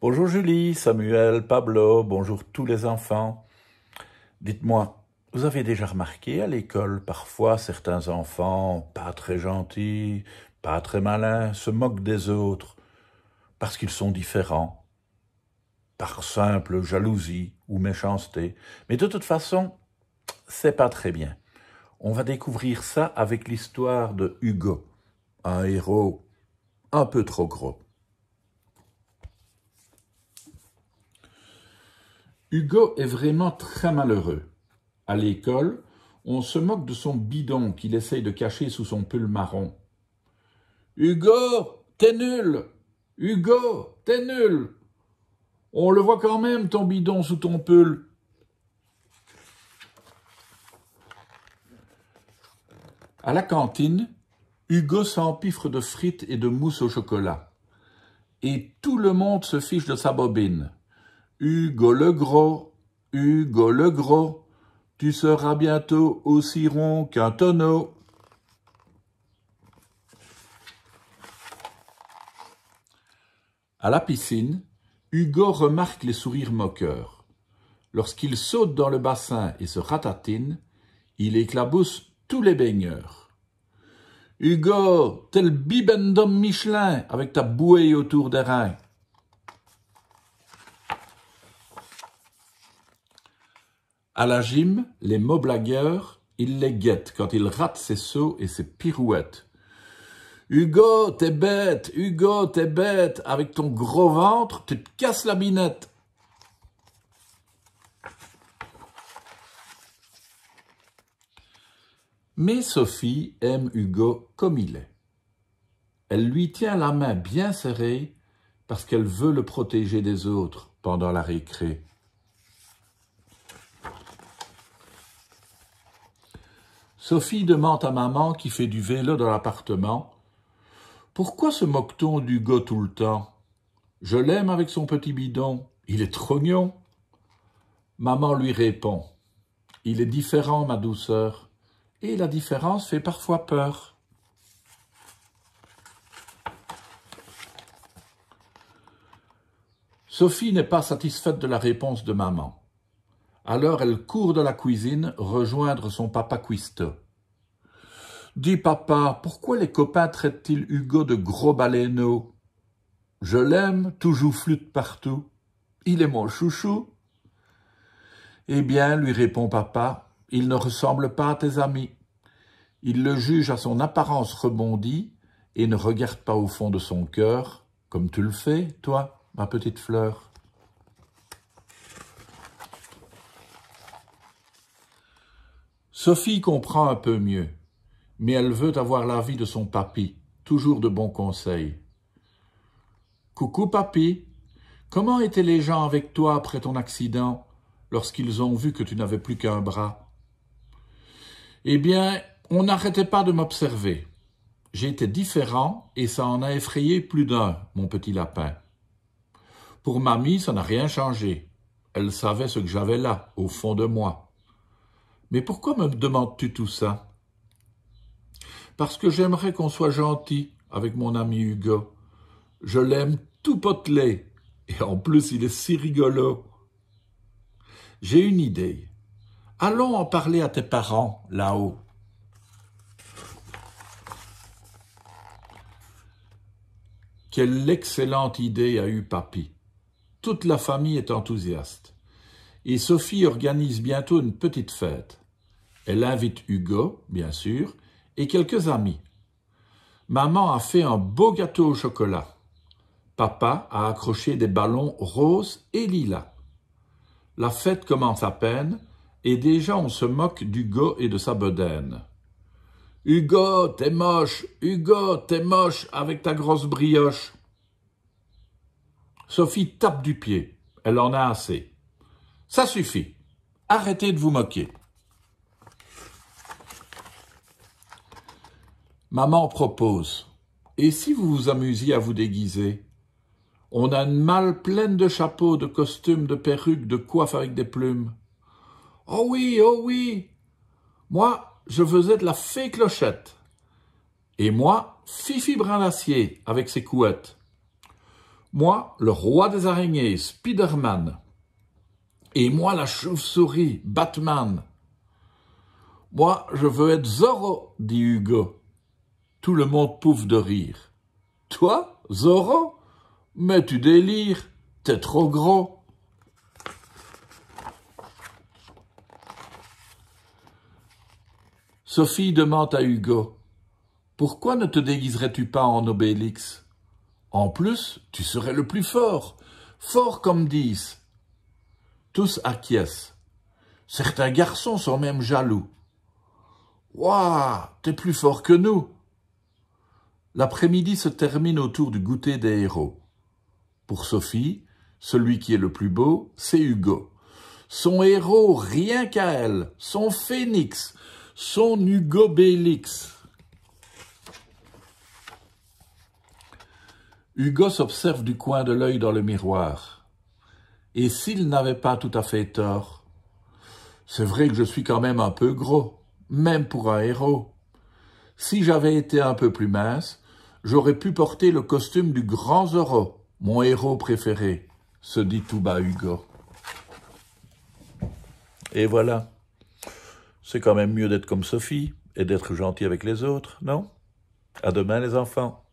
Bonjour Julie, Samuel, Pablo, bonjour tous les enfants. Dites-moi, vous avez déjà remarqué à l'école, parfois certains enfants, pas très gentils, pas très malins, se moquent des autres, parce qu'ils sont différents, par simple jalousie ou méchanceté. Mais de toute façon, c'est pas très bien. On va découvrir ça avec l'histoire de Hugo, un héros un peu trop gros. Hugo est vraiment très malheureux. À l'école, on se moque de son bidon qu'il essaye de cacher sous son pull marron. Hugo, t'es nul Hugo, t'es nul On le voit quand même, ton bidon sous ton pull. À la cantine, Hugo s'empiffre de frites et de mousse au chocolat. Et tout le monde se fiche de sa bobine. Hugo le Gros, Hugo le Gros, tu seras bientôt aussi rond qu'un tonneau. À la piscine, Hugo remarque les sourires moqueurs. Lorsqu'il saute dans le bassin et se ratatine, il éclabousse tous les baigneurs. Hugo, tel bibendum Michelin, avec ta bouée autour des reins, À la gym, les mots blagueurs, ils les guettent quand ils rate ses sauts et ses pirouettes. Hugo, t'es bête, Hugo, t'es bête, avec ton gros ventre, tu te casses la binette. Mais Sophie aime Hugo comme il est. Elle lui tient la main bien serrée parce qu'elle veut le protéger des autres pendant la récré. Sophie demande à maman qui fait du vélo dans l'appartement Pourquoi se moque-t-on d'Hugo tout le temps Je l'aime avec son petit bidon, il est trognon. Maman lui répond Il est différent, ma douceur, et la différence fait parfois peur. Sophie n'est pas satisfaite de la réponse de maman. Alors elle court de la cuisine rejoindre son papa cuistot. « Dis papa, pourquoi les copains traitent-ils Hugo de gros baleineau Je l'aime, toujours flûte partout. Il est mon chouchou. Eh bien, lui répond papa, il ne ressemble pas à tes amis. Il le juge à son apparence rebondie et ne regarde pas au fond de son cœur, comme tu le fais, toi, ma petite fleur. Sophie comprend un peu mieux, mais elle veut avoir l'avis de son papy, toujours de bons conseils. Coucou papy, comment étaient les gens avec toi après ton accident, lorsqu'ils ont vu que tu n'avais plus qu'un bras Eh bien, on n'arrêtait pas de m'observer. J'étais différent et ça en a effrayé plus d'un, mon petit lapin. Pour mamie, ça n'a rien changé. Elle savait ce que j'avais là, au fond de moi. Mais pourquoi me demandes-tu tout ça Parce que j'aimerais qu'on soit gentil avec mon ami Hugo. Je l'aime tout potelé. Et en plus, il est si rigolo. J'ai une idée. Allons en parler à tes parents là-haut. Quelle excellente idée a eu papy. Toute la famille est enthousiaste et Sophie organise bientôt une petite fête. Elle invite Hugo, bien sûr, et quelques amis. Maman a fait un beau gâteau au chocolat. Papa a accroché des ballons roses et lilas. La fête commence à peine, et déjà on se moque d'Hugo et de sa bedaine. Hugo, t'es moche, Hugo, t'es moche avec ta grosse brioche. Sophie tape du pied, elle en a assez. Ça suffit. Arrêtez de vous moquer. Maman propose. Et si vous vous amusiez à vous déguiser On a une malle pleine de chapeaux, de costumes, de perruques, de coiffes avec des plumes. Oh oui, oh oui Moi, je faisais de la fée clochette. Et moi, Fifi Brin avec ses couettes. Moi, le roi des araignées, Spiderman. Et moi, la chauve-souris, Batman. Moi, je veux être Zorro, dit Hugo. Tout le monde pouffe de rire. Toi, Zorro Mais tu délires, t'es trop gros. Sophie demande à Hugo Pourquoi ne te déguiserais-tu pas en Obélix En plus, tu serais le plus fort, fort comme dix. Tous acquiescent. Certains garçons sont même jaloux. Waouh, t'es plus fort que nous. L'après-midi se termine autour du goûter des héros. Pour Sophie, celui qui est le plus beau, c'est Hugo. Son héros, rien qu'à elle, son phénix, son Hugo Bélix. Hugo s'observe du coin de l'œil dans le miroir. Et s'il n'avait pas tout à fait tort C'est vrai que je suis quand même un peu gros, même pour un héros. Si j'avais été un peu plus mince, j'aurais pu porter le costume du grand Zorro, mon héros préféré, se dit tout bas Hugo. Et voilà. C'est quand même mieux d'être comme Sophie et d'être gentil avec les autres, non À demain les enfants.